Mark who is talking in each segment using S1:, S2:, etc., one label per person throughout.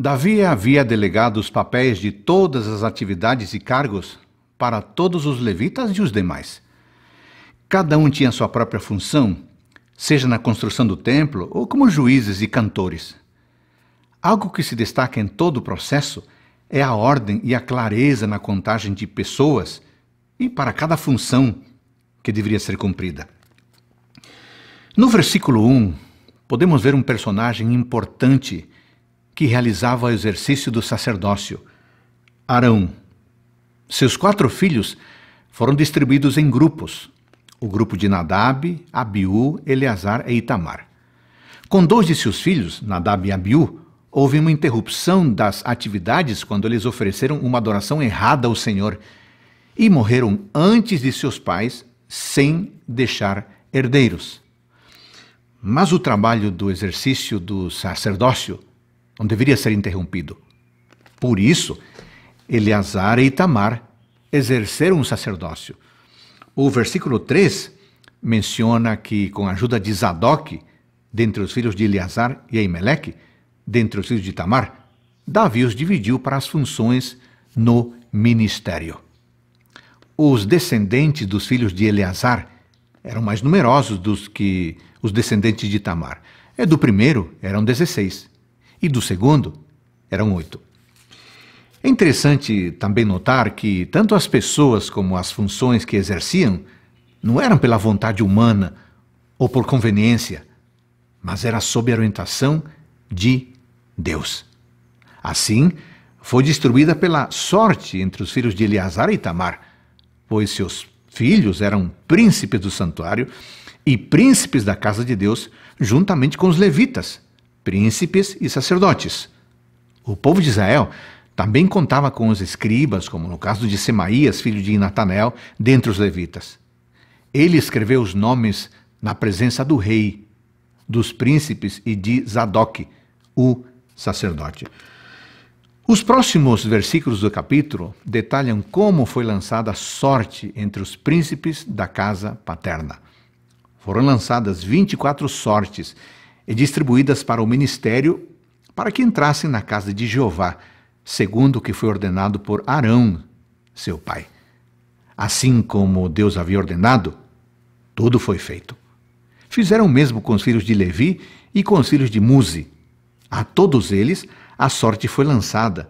S1: Davi havia delegado os papéis de todas as atividades e cargos para todos os levitas e os demais. Cada um tinha sua própria função, seja na construção do templo ou como juízes e cantores. Algo que se destaca em todo o processo é a ordem e a clareza na contagem de pessoas e para cada função que deveria ser cumprida. No versículo 1, podemos ver um personagem importante que realizava o exercício do sacerdócio, Arão. Seus quatro filhos foram distribuídos em grupos, o grupo de Nadab, Abiú, Eleazar e Itamar. Com dois de seus filhos, Nadab e Abiú, houve uma interrupção das atividades quando eles ofereceram uma adoração errada ao Senhor e morreram antes de seus pais sem deixar herdeiros. Mas o trabalho do exercício do sacerdócio não deveria ser interrompido. Por isso, Eleazar e Itamar exerceram o sacerdócio. O versículo 3 menciona que, com a ajuda de Zadok, dentre os filhos de Eleazar e Eimeleque, dentre os filhos de Itamar, Davi os dividiu para as funções no ministério. Os descendentes dos filhos de Eleazar eram mais numerosos dos que os descendentes de Tamar. É do primeiro eram 16 e do segundo eram oito. É interessante também notar que tanto as pessoas como as funções que exerciam não eram pela vontade humana ou por conveniência, mas era sob a orientação de Deus. Assim, foi distribuída pela sorte entre os filhos de Eleazar e Tamar, pois seus filhos eram príncipes do santuário e príncipes da casa de Deus, juntamente com os levitas, príncipes e sacerdotes. O povo de Israel também contava com os escribas, como no caso de Semaías, filho de Natanel, dentre os levitas. Ele escreveu os nomes na presença do rei, dos príncipes e de Zadok, o sacerdote. Os próximos versículos do capítulo detalham como foi lançada a sorte entre os príncipes da casa paterna. Foram lançadas 24 sortes e distribuídas para o ministério para que entrassem na casa de Jeová, segundo o que foi ordenado por Arão, seu pai. Assim como Deus havia ordenado, tudo foi feito. Fizeram o mesmo com os filhos de Levi e com os filhos de Muzi. A todos eles a sorte foi lançada.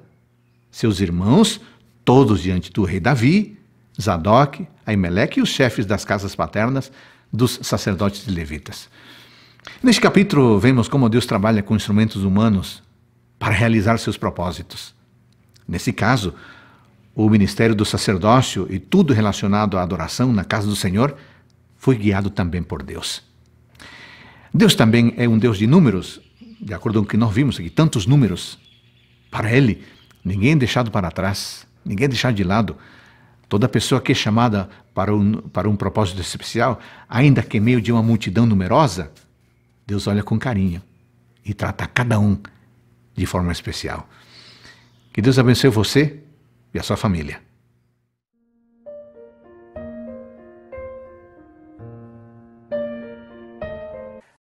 S1: Seus irmãos, todos diante do rei Davi, Zadok, Aimelec e os chefes das casas paternas dos sacerdotes de levitas. Neste capítulo, vemos como Deus trabalha com instrumentos humanos para realizar seus propósitos. Nesse caso, o ministério do sacerdócio e tudo relacionado à adoração na casa do Senhor foi guiado também por Deus. Deus também é um Deus de números, de acordo com o que nós vimos aqui, tantos números. Para Ele, ninguém é deixado para trás, ninguém é deixado de lado. Toda pessoa que é chamada para um, para um propósito especial, ainda que em meio de uma multidão numerosa, Deus olha com carinho e trata cada um de forma especial. Que Deus abençoe você e a sua família.